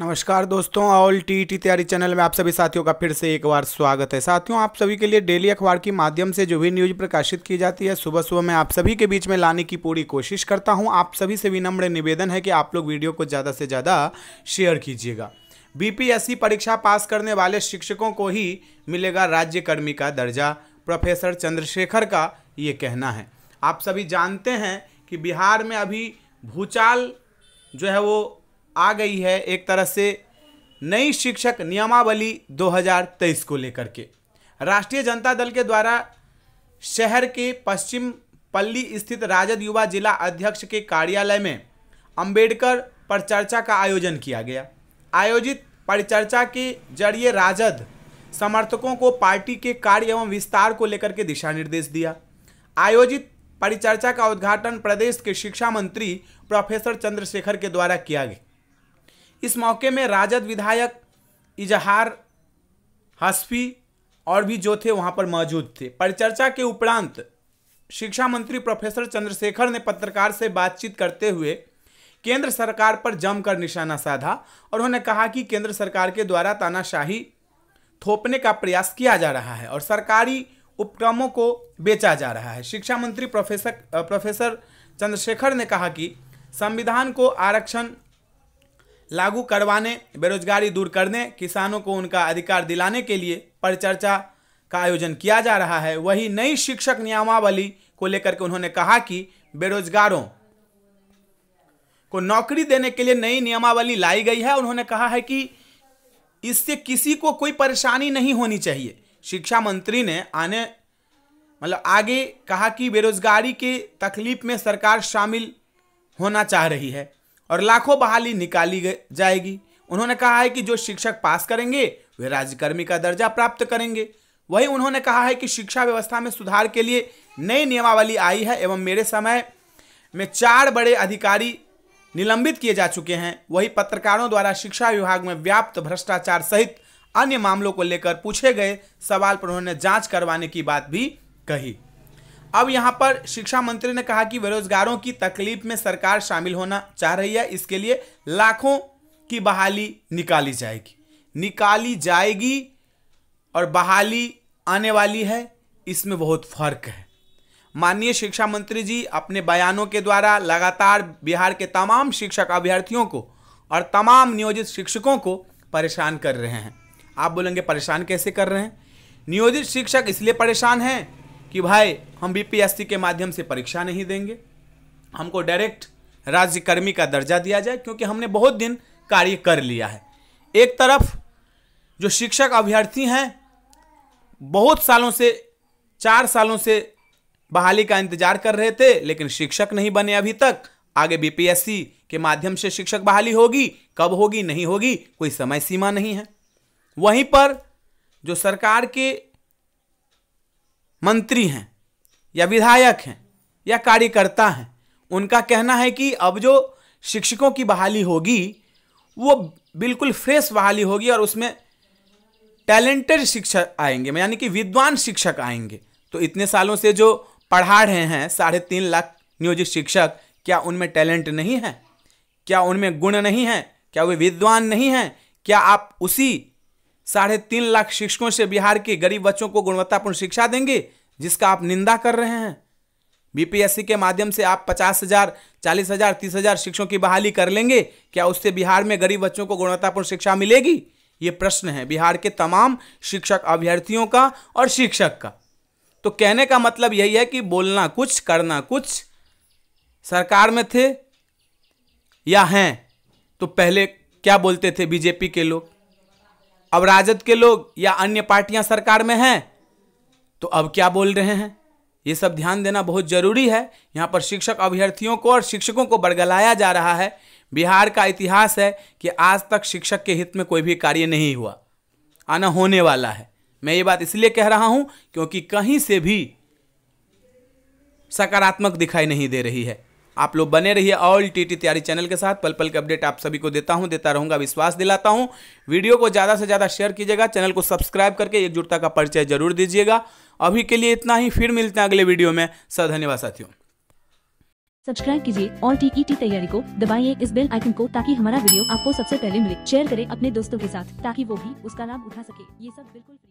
नमस्कार दोस्तों all T T तैयारी चैनल में आप सभी साथियों का फिर से एक बार स्वागत है साथियों आप सभी के लिए डेली अखबार के माध्यम से जो भी न्यूज प्रकाशित की जाती है सुबह सुबह मैं आप सभी के बीच में लाने की पूरी कोशिश करता हूं आप सभी से विनम्र निवेदन है कि आप लोग वीडियो को ज़्यादा से ज़्यादा शेयर कीजिएगा बी परीक्षा पास करने वाले शिक्षकों को ही मिलेगा राज्यकर्मी का दर्जा प्रोफेसर चंद्रशेखर का ये कहना है आप सभी जानते हैं कि बिहार में अभी भूचाल जो है वो आ गई है एक तरह से नई शिक्षक नियमावली 2023 को लेकर के राष्ट्रीय जनता दल के द्वारा शहर के पश्चिम पल्ली स्थित राजद युवा जिला अध्यक्ष के कार्यालय में अंबेडकर पर चर्चा का आयोजन किया गया आयोजित परिचर्चा के जरिए राजद समर्थकों को पार्टी के कार्य एवं विस्तार को लेकर के दिशा निर्देश दिया आयोजित परिचर्चा का उद्घाटन प्रदेश के शिक्षा मंत्री प्रोफेसर चंद्रशेखर के द्वारा किया गया इस मौके में राजद विधायक इजहार हसफी और भी जो थे वहां पर मौजूद थे परिचर्चा के उपरांत शिक्षा मंत्री प्रोफेसर चंद्रशेखर ने पत्रकार से बातचीत करते हुए केंद्र सरकार पर जमकर निशाना साधा और उन्होंने कहा कि केंद्र सरकार के द्वारा तानाशाही थोपने का प्रयास किया जा रहा है और सरकारी उपक्रमों को बेचा जा रहा है शिक्षा मंत्री प्रोफेसर प्रोफेसर चंद्रशेखर ने कहा कि संविधान को आरक्षण लागू करवाने बेरोजगारी दूर करने किसानों को उनका अधिकार दिलाने के लिए परिचर्चा का आयोजन किया जा रहा है वही नई शिक्षक नियमावली को लेकर के उन्होंने कहा कि बेरोजगारों को नौकरी देने के लिए नई नियमावली लाई गई है उन्होंने कहा है कि इससे किसी को कोई परेशानी नहीं होनी चाहिए शिक्षा मंत्री ने आने मतलब आगे कहा कि बेरोजगारी के तकलीफ में सरकार शामिल होना चाह रही है और लाखों बहाली निकाली जाएगी उन्होंने कहा है कि जो शिक्षक पास करेंगे वे राज्यकर्मी का दर्जा प्राप्त करेंगे वहीं उन्होंने कहा है कि शिक्षा व्यवस्था में सुधार के लिए नई नियमावली आई है एवं मेरे समय में चार बड़े अधिकारी निलंबित किए जा चुके हैं वही पत्रकारों द्वारा शिक्षा विभाग में व्याप्त भ्रष्टाचार सहित अन्य मामलों को लेकर पूछे गए सवाल पर उन्होंने जांच करवाने की बात भी कही अब यहाँ पर शिक्षा मंत्री ने कहा कि बेरोजगारों की तकलीफ में सरकार शामिल होना चाह रही है इसके लिए लाखों की बहाली निकाली जाएगी निकाली जाएगी और बहाली आने वाली है इसमें बहुत फर्क है माननीय शिक्षा मंत्री जी अपने बयानों के द्वारा लगातार बिहार के तमाम शिक्षक अभ्यर्थियों को और तमाम नियोजित शिक्षकों को परेशान कर रहे हैं आप बोलेंगे परेशान कैसे कर रहे हैं नियोजित शिक्षक इसलिए परेशान हैं कि भाई हम बीपीएससी के माध्यम से परीक्षा नहीं देंगे हमको डायरेक्ट राज्यकर्मी का दर्जा दिया जाए क्योंकि हमने बहुत दिन कार्य कर लिया है एक तरफ जो शिक्षक अभ्यर्थी हैं बहुत सालों से चार सालों से बहाली का इंतजार कर रहे थे लेकिन शिक्षक नहीं बने अभी तक आगे बीपीएससी के माध्यम से शिक्षक बहाली होगी कब होगी नहीं होगी कोई समय सीमा नहीं है वहीं पर जो सरकार के मंत्री हैं या विधायक हैं या कार्यकर्ता हैं उनका कहना है कि अब जो शिक्षकों की बहाली होगी वो बिल्कुल फ्रेश बहाली होगी और उसमें टैलेंटेड शिक्षक आएंगे यानी कि विद्वान शिक्षक आएंगे तो इतने सालों से जो पढ़ा रहे हैं साढ़े तीन लाख नियोजित शिक्षक क्या उनमें टैलेंट नहीं है क्या उनमें गुण नहीं है क्या वे विद्वान नहीं हैं क्या आप उसी साढ़े तीन लाख शिक्षकों से बिहार के गरीब बच्चों को गुणवत्तापूर्ण शिक्षा देंगे जिसका आप निंदा कर रहे हैं बीपीएससी के माध्यम से आप पचास हजार चालीस हजार तीस हजार शिक्षकों की बहाली कर लेंगे क्या उससे बिहार में गरीब बच्चों को गुणवत्तापूर्ण शिक्षा मिलेगी ये प्रश्न है बिहार के तमाम शिक्षक अभ्यर्थियों का और शिक्षक का तो कहने का मतलब यही है कि बोलना कुछ करना कुछ सरकार में थे या हैं तो पहले क्या बोलते थे बीजेपी के लोग अब राजद के लोग या अन्य पार्टियां सरकार में हैं तो अब क्या बोल रहे हैं ये सब ध्यान देना बहुत जरूरी है यहाँ पर शिक्षक अभ्यर्थियों को और शिक्षकों को बरगलाया जा रहा है बिहार का इतिहास है कि आज तक शिक्षक के हित में कोई भी कार्य नहीं हुआ आना होने वाला है मैं ये बात इसलिए कह रहा हूँ क्योंकि कहीं से भी सकारात्मक दिखाई नहीं दे रही है आप लोग बने रहिए ऑल टी टी तैयारी चैनल के साथ पल पल के अपडेट आप सभी को देता हूँ देता रहूंगा विश्वास दिलाता हूँ वीडियो को ज़्यादा से ज़्यादा शेयर कीजिएगा चैनल को सब्सक्राइब करके एकजुटता का परिचय जरूर दीजिएगा अभी के लिए इतना ही फिर मिलते हैं अगले वीडियो में सर धन्यवाद साथियों सब्सक्राइब कीजिए ऑल टी टी तैयारी को दबाइए इस बेल आइकन को ताकि हमारा वीडियो आपको सबसे पहले मिले शेयर करें अपने दोस्तों के साथ ताकि वो भी उसका लाभ उठा सके ये सब बिल्कुल